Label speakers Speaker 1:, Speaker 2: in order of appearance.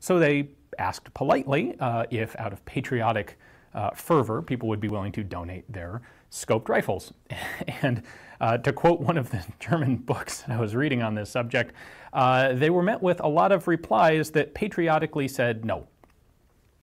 Speaker 1: So they asked politely uh, if, out of patriotic uh, fervor, people would be willing to donate their scoped rifles. and uh, to quote one of the German books that I was reading on this subject, uh, they were met with a lot of replies that patriotically said no.